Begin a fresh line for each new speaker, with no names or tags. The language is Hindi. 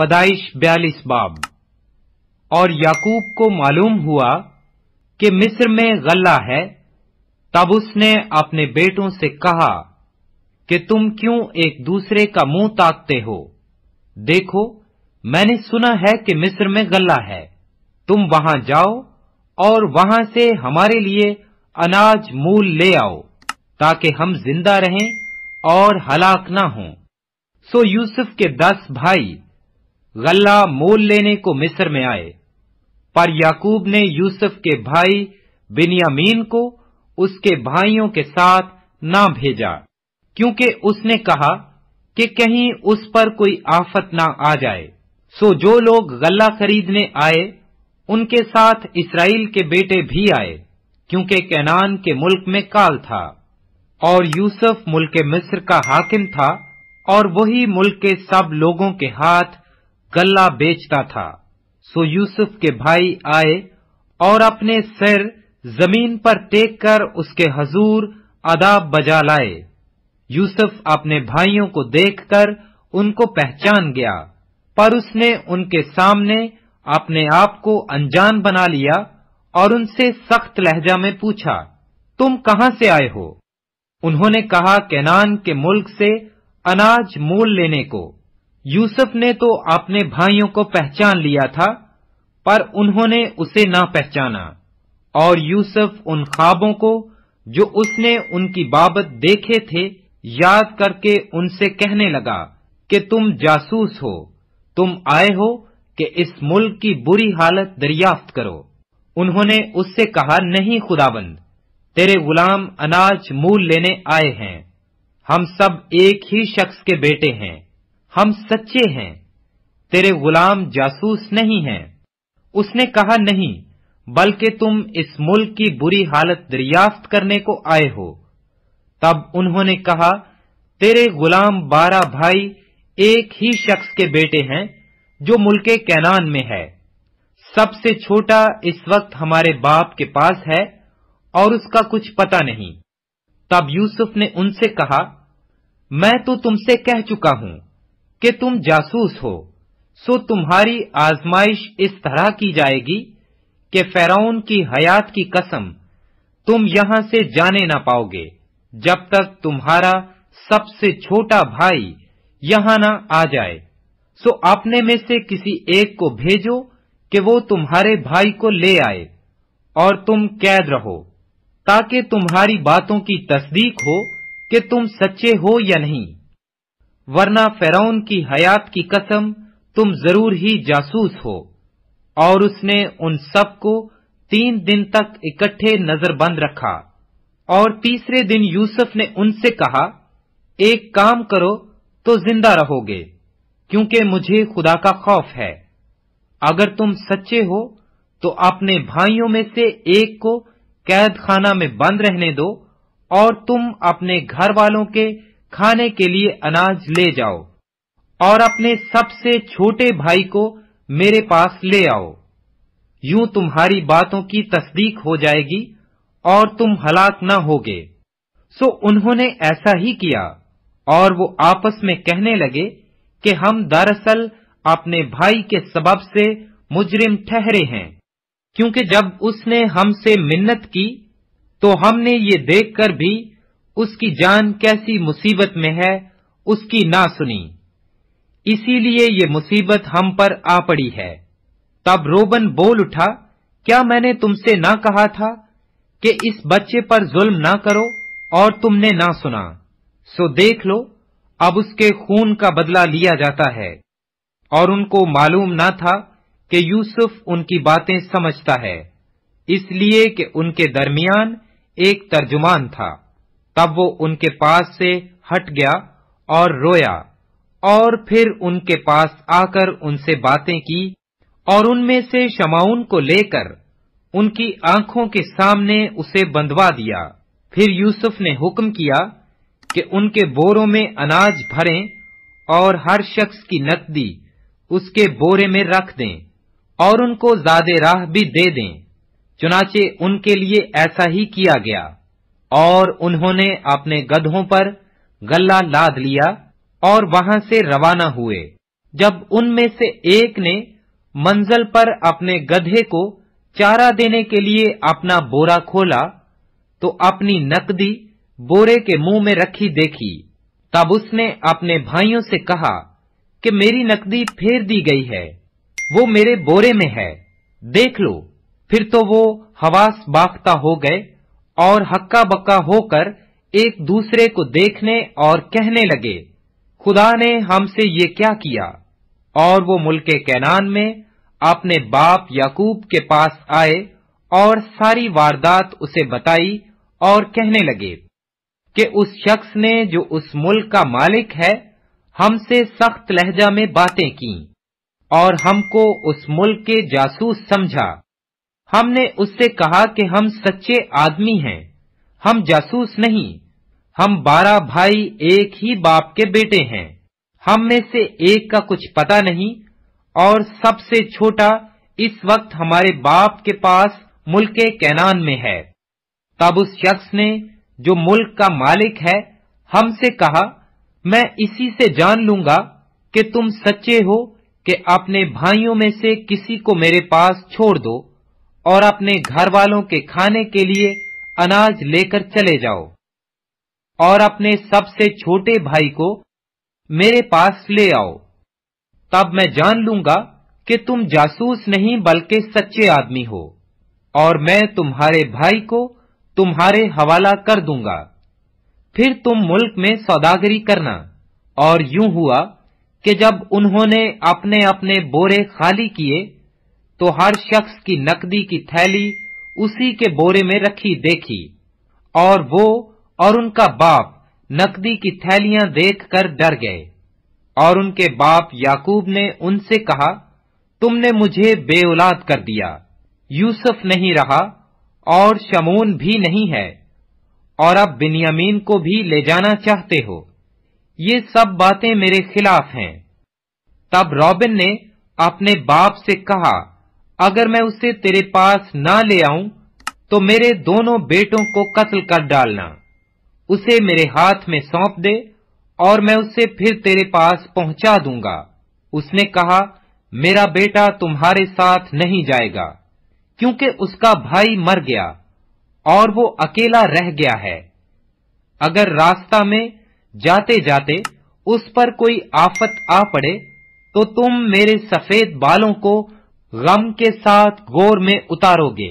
पदाइश बयालीस बाब और याकूब को मालूम हुआ कि मिस्र में गल्ला है तब उसने अपने बेटों से कहा कि तुम क्यों एक दूसरे का मुंह ताकते हो देखो मैंने सुना है कि मिस्र में गल्ला है तुम वहां जाओ और वहां से हमारे लिए अनाज मूल ले आओ ताकि हम जिंदा रहें और हलाक ना हों सो यूसुफ के दस भाई गल्ला मोल लेने को मिस्र में आए पर याकूब ने यूसुफ के भाई बिनियामीन को उसके भाइयों के साथ ना भेजा क्योंकि उसने कहा कि कहीं उस पर कोई आफत ना आ जाए सो जो लोग गल्ला खरीदने आए उनके साथ इसराइल के बेटे भी आए क्योंकि कैनान के मुल्क में काल था और यूसुफ मुल्क मिस्र का हाकिम था और वही मुल्क के सब लोगों के हाथ गला बेचता था सो यूसुफ के भाई आए और अपने सिर जमीन पर टेक कर उसके हजूर अदाब बजा लाए यूसुफ अपने भाइयों को देखकर उनको पहचान गया पर उसने उनके सामने अपने आप को अनजान बना लिया और उनसे सख्त लहजा में पूछा तुम कहां से आए हो उन्होंने कहा कैनान के मुल्क से अनाज मोल लेने को यूसुफ ने तो अपने भाइयों को पहचान लिया था पर उन्होंने उसे ना पहचाना और यूसुफ उन ख्वाबों को जो उसने उनकी बाबत देखे थे याद करके उनसे कहने लगा कि तुम जासूस हो तुम आए हो कि इस मुल्क की बुरी हालत दरियाफ्त करो उन्होंने उससे कहा नहीं खुदाबंद तेरे गुलाम अनाज मूल लेने आए हैं हम सब एक ही शख्स के बेटे हैं हम सच्चे हैं तेरे गुलाम जासूस नहीं हैं उसने कहा नहीं बल्कि तुम इस मुल्क की बुरी हालत दरियाफ्त करने को आए हो तब उन्होंने कहा तेरे गुलाम बारह भाई एक ही शख्स के बेटे हैं जो मुल्क कैनान में है सबसे छोटा इस वक्त हमारे बाप के पास है और उसका कुछ पता नहीं तब यूसुफ ने उनसे कहा मैं तो तुमसे कह चुका हूं कि तुम जासूस हो सो तुम्हारी आजमाइश इस तरह की जाएगी कि फेराउन की हयात की कसम तुम यहां से जाने ना पाओगे जब तक तुम्हारा सबसे छोटा भाई यहां ना आ जाए सो अपने में से किसी एक को भेजो कि वो तुम्हारे भाई को ले आए और तुम कैद रहो ताकि तुम्हारी बातों की तस्दीक हो कि तुम सच्चे हो या नहीं वरना फेराउन की हयात की कसम तुम जरूर ही जासूस हो और उसने उन सबको तीन दिन तक इकट्ठे नजरबंद रखा और तीसरे दिन यूसुफ ने उनसे कहा एक काम करो तो जिंदा रहोगे क्योंकि मुझे खुदा का खौफ है अगर तुम सच्चे हो तो अपने भाइयों में से एक को कैद खाना में बंद रहने दो और तुम अपने घर वालों के खाने के लिए अनाज ले जाओ और अपने सबसे छोटे भाई को मेरे पास ले आओ यूं तुम्हारी बातों की तस्दीक हो जाएगी और तुम हलाक न होगे सो उन्होंने ऐसा ही किया और वो आपस में कहने लगे कि हम दरअसल अपने भाई के सबब से मुजरिम ठहरे हैं क्योंकि जब उसने हमसे मिन्नत की तो हमने ये देखकर भी उसकी जान कैसी मुसीबत में है उसकी ना सुनी इसीलिए ये मुसीबत हम पर आ पड़ी है तब रोबन बोल उठा क्या मैंने तुमसे ना कहा था कि इस बच्चे पर जुल्म ना करो और तुमने ना सुना सो देख लो अब उसके खून का बदला लिया जाता है और उनको मालूम ना था कि यूसुफ उनकी बातें समझता है इसलिए कि उनके दरमियान एक तर्जुमान था तब वो उनके पास से हट गया और रोया और फिर उनके पास आकर उनसे बातें की और उनमें से शमाउन को लेकर उनकी आंखों के सामने उसे बंधवा दिया फिर यूसुफ ने हुक्म किया कि उनके बोरों में अनाज भरें और हर शख्स की नकदी उसके बोरे में रख दें और उनको ज्यादा राह भी दे दें चुनाचे उनके लिए ऐसा ही किया गया और उन्होंने अपने गधों पर गला लाद लिया और वहां से रवाना हुए जब उनमें से एक ने मंजिल पर अपने गधे को चारा देने के लिए अपना बोरा खोला तो अपनी नकदी बोरे के मुंह में रखी देखी तब उसने अपने भाइयों से कहा कि मेरी नकदी फेर दी गई है वो मेरे बोरे में है देख लो फिर तो वो हवास बाखता हो गए और हक्का बक्का होकर एक दूसरे को देखने और कहने लगे खुदा ने हमसे ये क्या किया और वो मुल्क कैनान में अपने बाप याकूब के पास आए और सारी वारदात उसे बताई और कहने लगे कि उस शख्स ने जो उस मुल्क का मालिक है हमसे सख्त लहजा में बातें की और हमको उस मुल्क के जासूस समझा हमने उससे कहा कि हम सच्चे आदमी हैं हम जासूस नहीं हम बारह भाई एक ही बाप के बेटे हैं हम में से एक का कुछ पता नहीं और सबसे छोटा इस वक्त हमारे बाप के पास मुल्क कैनान में है तब उस शख्स ने जो मुल्क का मालिक है हमसे कहा मैं इसी से जान लूंगा कि तुम सच्चे हो कि अपने भाइयों में से किसी को मेरे पास छोड़ दो और अपने घर वालों के खाने के लिए अनाज लेकर चले जाओ और अपने सबसे छोटे भाई को मेरे पास ले आओ तब मैं जान लूंगा कि तुम जासूस नहीं बल्कि सच्चे आदमी हो और मैं तुम्हारे भाई को तुम्हारे हवाला कर दूंगा फिर तुम मुल्क में सौदागरी करना और यूं हुआ कि जब उन्होंने अपने अपने बोरे खाली किए तो हर शख्स की नकदी की थैली उसी के बोरे में रखी देखी और वो और उनका बाप नकदी की थैलियां देखकर डर गए और उनके बाप याकूब ने उनसे कहा तुमने मुझे बेउलाद कर दिया यूसुफ नहीं रहा और शमून भी नहीं है और अब बिनियामीन को भी ले जाना चाहते हो ये सब बातें मेरे खिलाफ हैं तब रॉबिन ने अपने बाप से कहा अगर मैं उसे तेरे पास ना ले आऊं तो मेरे दोनों बेटों को कत्ल कर डालना उसे मेरे हाथ में सौंप दे और मैं उसे फिर तेरे पास पहुंचा दूंगा उसने कहा मेरा बेटा तुम्हारे साथ नहीं जाएगा क्योंकि उसका भाई मर गया और वो अकेला रह गया है अगर रास्ता में जाते जाते उस पर कोई आफत आ पड़े तो तुम मेरे सफेद बालों को गम के साथ गोर में उतारोगे